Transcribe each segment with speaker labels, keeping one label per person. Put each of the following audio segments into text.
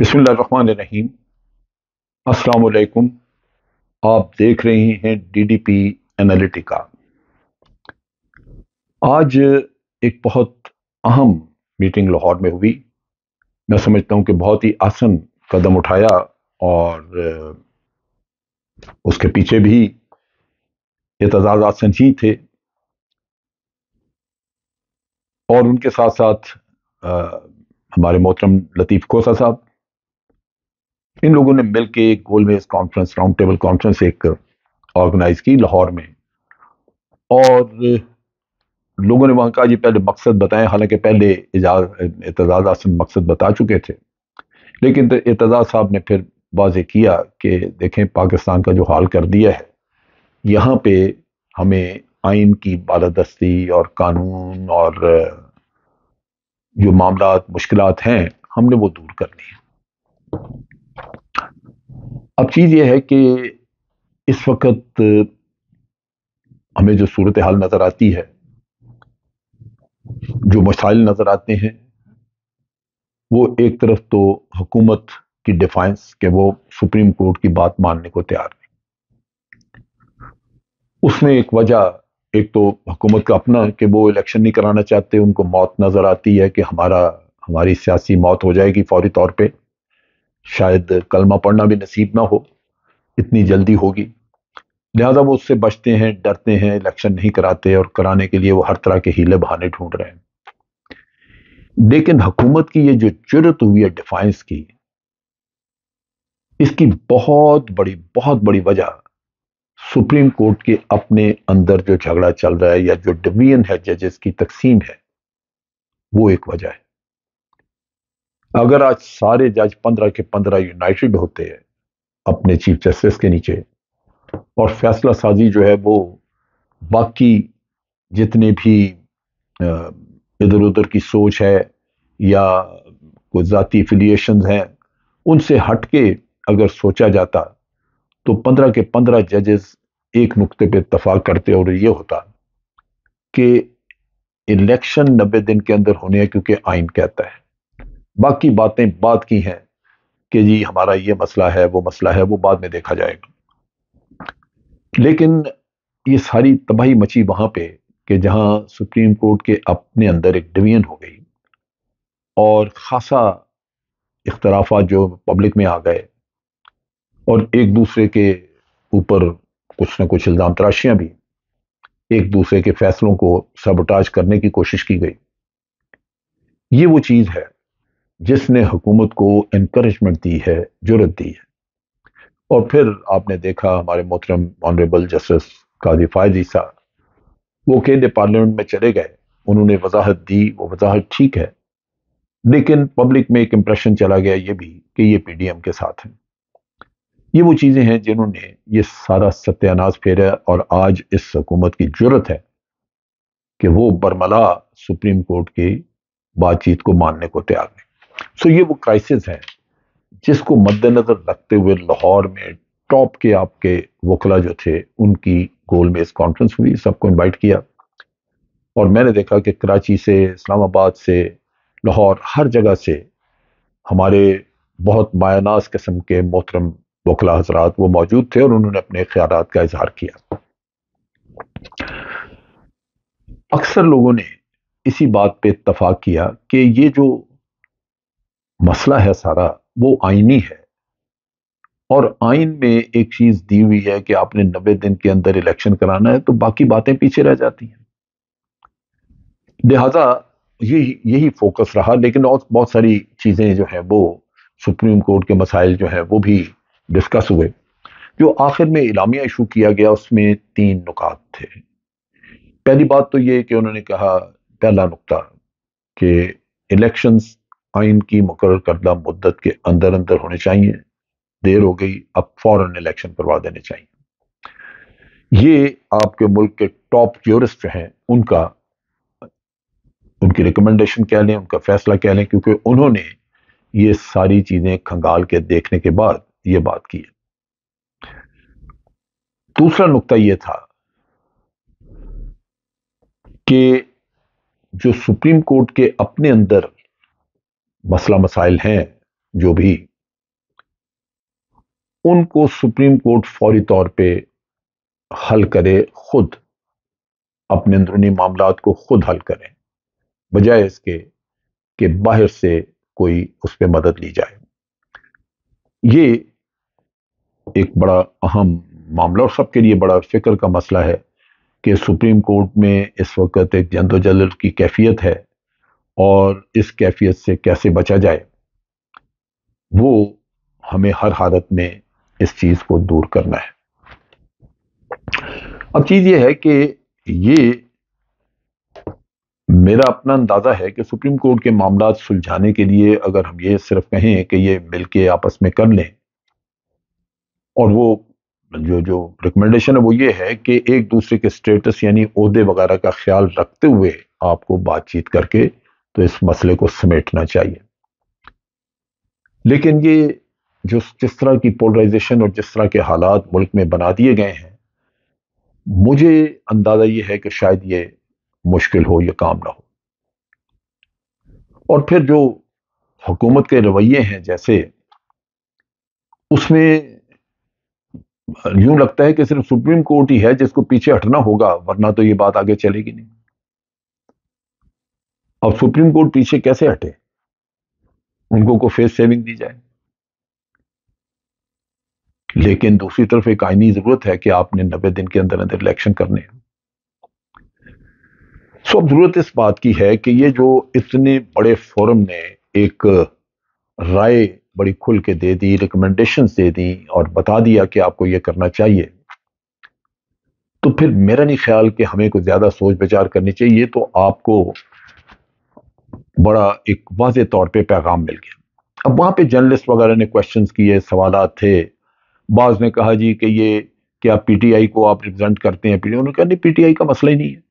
Speaker 1: बिसमीम अस्सलाम आप देख रहे हैं डीडीपी एनालिटिका आज एक बहुत अहम मीटिंग लाहौर में हुई मैं समझता हूं कि बहुत ही आसन कदम उठाया और उसके पीछे भी तजाद आसन ही थे और उनके साथ साथ आ, हमारे मोहतरम लतीफ़ कोसा साहब इन लोगों ने मिलकर एक गोलमेज कॉन्फ्रेंस राउंड टेबल कॉन्फ्रेंस एक ऑर्गेनाइज की लाहौर में और लोगों ने वहाँ कहा जी पहले मकसद बताएं हालांकि पहले एतजाज आसम मकसद बता चुके थे लेकिन एतजाज तो साहब ने फिर वाज किया कि देखें पाकिस्तान का जो हाल कर दिया है यहाँ पे हमें आइन की बालादस्ती और कानून और जो मामला मुश्किल हैं हमने वो दूर करनी है अब चीज़ यह है कि इस वक्त हमें जो सूरत हाल नज़र आती है जो मसाइल नज़र आते हैं वो एक तरफ तो हुकूमत की डिफाइंस के वो सुप्रीम कोर्ट की बात मानने को तैयार नहीं उसमें एक वजह एक तो हुकूमत का अपना कि वो इलेक्शन नहीं कराना चाहते उनको मौत नज़र आती है कि हमारा हमारी सियासी मौत हो जाएगी फौरी तौर पर शायद कलमा पढ़ना भी नसीब ना हो इतनी जल्दी होगी लिहाजा वो उससे बचते हैं डरते हैं इलेक्शन नहीं कराते और कराने के लिए वो हर तरह के हीले बहाने ढूंढ रहे हैं लेकिन हुकूमत की ये जो जुरत हुई है डिफाइंस की इसकी बहुत बड़ी बहुत बड़ी वजह सुप्रीम कोर्ट के अपने अंदर जो झगड़ा चल रहा है या जो डिवीजन है जजेस की तकसीम है वो एक वजह है अगर आज सारे जज पंद्रह के पंद्रह यूनाइटेड होते हैं अपने चीफ जस्टिस के नीचे और फैसला साजी जो है वो बाकी जितने भी इधर उधर की सोच है या कोई ज़ाती एफिलिएशन हैं उनसे हट के अगर सोचा जाता तो पंद्रह के पंद्रह जजेस एक नुक्ते पे इतफाक करते और ये होता कि इलेक्शन नब्बे दिन के अंदर होने हैं क्योंकि आइन कहता है बाकी बातें बाद की हैं कि जी हमारा ये मसला है वो मसला है वो बाद में देखा जाएगा लेकिन ये सारी तबाही मची वहाँ पे कि जहाँ सुप्रीम कोर्ट के अपने अंदर एक डिवीजन हो गई और ख़ासा इख्तराफा जो पब्लिक में आ गए और एक दूसरे के ऊपर कुछ ना कुछ इल्ज़ाम तराशियाँ भी एक दूसरे के फैसलों को सबोटाज करने की कोशिश की गई ये वो चीज़ है जिसने हुकूमत को इनक्रेजमेंट दी है जरूरत दी है और फिर आपने देखा हमारे मोहतरम ऑनरेबल जस्टिस काजी फायदी साहब वो केंद्र पार्लियामेंट में चले गए उन्होंने वजाहत दी वो वजाहत ठीक है लेकिन पब्लिक में एक इम्प्रेशन चला गया ये भी कि ये पीडीएम के साथ हैं ये वो चीज़ें हैं जिन्होंने ये सारा सत्यानाश फेरा और आज इस हकूमत की जरूरत है कि वो बरमला सुप्रीम कोर्ट की बातचीत को मानने को तैयार नहीं सो ये वो क्राइसिस हैं जिसको मद्देनज़र रखते हुए लाहौर में टॉप के आपके वकला जो थे उनकी गोल मेज़ कॉन्फ्रेंस हुई सबको इनवाइट किया और मैंने देखा कि कराची से इस्लामाबाद से लाहौर हर जगह से हमारे बहुत मायानास किस्म के मोहतरम वकला हजरात वो मौजूद थे और उन्होंने अपने ख्याल का इजहार किया अक्सर लोगों ने इसी बात पे इतफाक़ किया कि ये जो मसला है सारा वो आइनी है और आइन में एक चीज दी हुई है कि आपने नब्बे दिन के अंदर इलेक्शन कराना है तो बाकी बातें पीछे रह जाती हैं लिहाजा ये यही फोकस रहा लेकिन और बहुत सारी चीज़ें जो हैं वो सुप्रीम कोर्ट के मसाइल जो हैं वो भी डिस्कस हुए जो आखिर में इलामिया इशू किया गया उसमें तीन नुकात थे पहली बात तो ये कि उन्होंने कहा पहला नुकता कि इलेक्शंस आइन की मुकर करदा मुद्दत के अंदर अंदर होने चाहिए देर हो गई अब फौरन इलेक्शन करवा देने चाहिए ये आपके मुल्क के टॉप ज्यूरिस्ट हैं उनका उनकी रिकमेंडेशन कह लें उनका फैसला कह लें क्योंकि उन्होंने ये सारी चीजें खंगाल के देखने के बाद ये बात की है दूसरा नुकता यह था कि जो सुप्रीम कोर्ट के अपने अंदर मसला मसाइल हैं जो भी उनको सुप्रीम कोर्ट फौरी तौर पे हल करे खुद अपने अंदरूनी मामला को खुद हल करें बजाय इसके कि बाहर से कोई उस पर मदद ली जाए ये एक बड़ा अहम मामला और सबके लिए बड़ा फिक्र का मसला है कि सुप्रीम कोर्ट में इस वक्त एक जदोजहद की कैफियत है और इस कैफियत से कैसे बचा जाए वो हमें हर हालत में इस चीज़ को दूर करना है अब चीज़ ये है कि ये मेरा अपना अंदाज़ा है कि सुप्रीम कोर्ट के मामला सुलझाने के लिए अगर हम ये सिर्फ कहें कि ये मिलके आपस में कर लें और वो जो जो रिकमेंडेशन है वो ये है कि एक दूसरे के स्टेटस यानी अहदे वगैरह का ख्याल रखते हुए आपको बातचीत करके तो इस मसले को समेटना चाहिए लेकिन ये जो जिस तरह की पोलराइजेशन और जिस तरह के हालात मुल्क में बना दिए गए हैं मुझे अंदाज़ा ये है कि शायद ये मुश्किल हो या काम ना हो और फिर जो हुकूमत के रवैये हैं जैसे उसमें यूं लगता है कि सिर्फ सुप्रीम कोर्ट ही है जिसको पीछे हटना होगा वरना तो ये बात आगे चलेगी नहीं अब सुप्रीम कोर्ट पीछे कैसे हटे उनको को फेस सेविंग दी जाए लेकिन दूसरी तरफ एक आईनी जरूरत है कि आपने नब्बे दिन के अंदर अंदर इलेक्शन करने हैं सो अब जरूरत इस बात की है कि ये जो इतने बड़े फोरम ने एक राय बड़ी खुल के दे दी रिकमेंडेशन दे दी और बता दिया कि आपको ये करना चाहिए तो फिर मेरा नहीं ख्याल कि हमें कुछ ज्यादा सोच विचार करनी चाहिए तो आपको बड़ा एक वाज तौर पर पैगाम मिल गया अब वहाँ पे जर्नलिस्ट वगैरह ने क्वेश्चंस किए सवाल थे बाज़ ने कहा जी कि ये क्या पीटीआई को आप रिप्रेजेंट करते हैं पीटीआई उन्होंने कहा नहीं पीटीआई का मसला ही नहीं है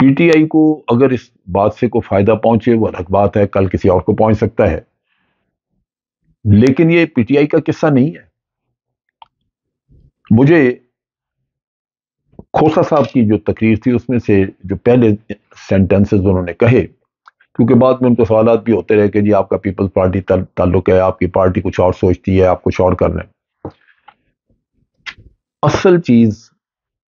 Speaker 1: पीटीआई को अगर इस बात से कोई फ़ायदा पहुंचे वो अलग बात है कल किसी और को पहुंच सकता है लेकिन ये पीटीआई का किस्सा नहीं है मुझे खोसा साहब की जो तकरीर थी उसमें से जो पहले सेंटेंसेस उन्होंने कहे क्योंकि बाद में उनको सवाल भी होते रहे कि जी आपका पीपल्स पार्टी ताल्लुक है आपकी पार्टी कुछ और सोचती है आप कुछ और कर रहे हैं असल चीज़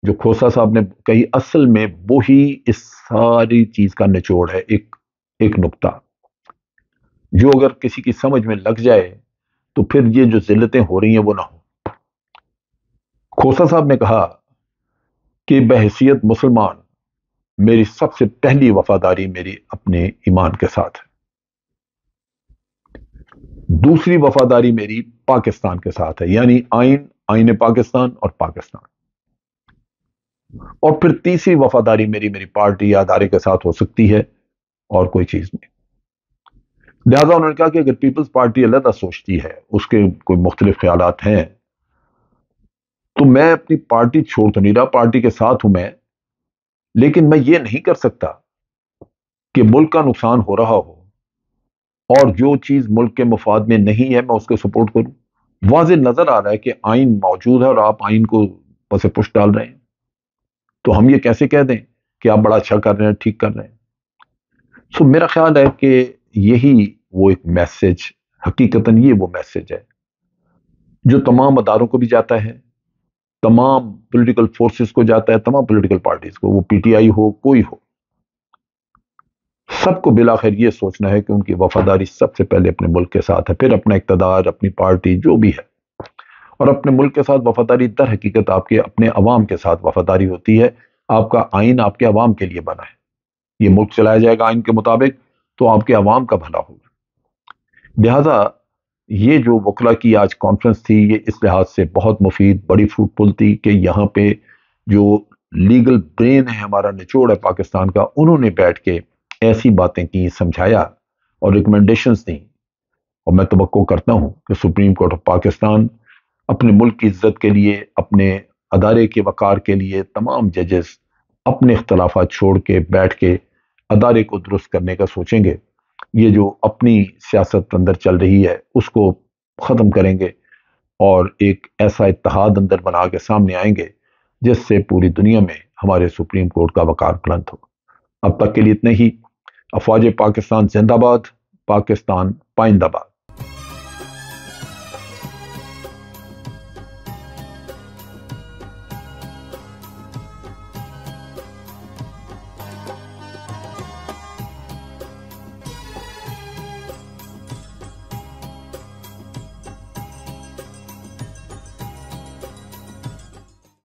Speaker 1: जो खोसा साहब ने कही असल में वो ही इस सारी चीज़ का निचोड़ है एक एक नुकता जो अगर किसी की समझ में लग जाए तो फिर ये जो जिल्लतें हो रही हैं वो ना हो खोसा साहब ने कहा कि बहसीत मुसलमान मेरी सबसे पहली वफादारी मेरी अपने ईमान के साथ है दूसरी वफादारी मेरी पाकिस्तान के साथ है यानी आइन आइन पाकिस्तान और पाकिस्तान और फिर तीसरी वफादारी मेरी मेरी पार्टी या अदारे के साथ हो सकती है और कोई चीज नहीं लिहाजा उन्होंने कहा कि अगर पीपल्स पार्टी अलहदा सोचती है उसके कोई मुख्तलिफ ख्याल हैं तो मैं अपनी पार्टी छोड़ तो नहीं रहा पार्टी के साथ हूं मैं लेकिन मैं ये नहीं कर सकता कि मुल्क का नुकसान हो रहा हो और जो चीज़ मुल्क के मफाद में नहीं है मैं उसको सपोर्ट करूं वाज नज़र आ रहा है कि आइन मौजूद है और आप आइन को पसे पुश डाल रहे हैं तो हम ये कैसे कह दें कि आप बड़ा अच्छा कर रहे हैं ठीक कर रहे हैं सो मेरा ख्याल है कि यही वो एक मैसेज हकीकता ये वो मैसेज है जो तमाम अदारों को भी जाता है तमाम पॉलिटिकल फोर्सेस को जाता है तमाम पॉलिटिकल पार्टीज को वो पीटीआई हो कोई हो सबको बिलाखिर ये सोचना है कि उनकी वफादारी सबसे पहले अपने मुल्क के साथ है फिर अपना इकतदार अपनी पार्टी जो भी है और अपने मुल्क के साथ वफादारी दर हकीकत आपके अपने अवाम के साथ वफादारी होती है आपका आइन आपके अवाम के लिए बना है ये मुल्क चलाया जाएगा आइन के मुताबिक तो आपके अवाम का भला होगा लिहाजा ये जो वकला की आज कॉन्फ्रेंस थी ये इस लिहाज से बहुत मुफीद बड़ी फ्रूटफुल थी कि यहाँ पे जो लीगल ब्रेन है हमारा निचोड़ है पाकिस्तान का उन्होंने बैठ के ऐसी बातें की समझाया और रिकमेंडेशंस दी और मैं तो करता हूँ कि सुप्रीम कोर्ट ऑफ पाकिस्तान अपने मुल्क की इज्जत के लिए अपने अदारे के वक़ार के लिए तमाम जजेस अपने अख्तलाफा छोड़ के बैठ के अदारे को दुरुस्त करने का सोचेंगे ये जो अपनी सियासत अंदर चल रही है उसको ख़त्म करेंगे और एक ऐसा इतिहाद अंदर बना के सामने आएंगे जिससे पूरी दुनिया में हमारे सुप्रीम कोर्ट का वकार बुलंद हो अब तक के लिए इतने ही अफवाज पाकिस्तान जिंदाबाद पाकिस्तान पाइंदाबाद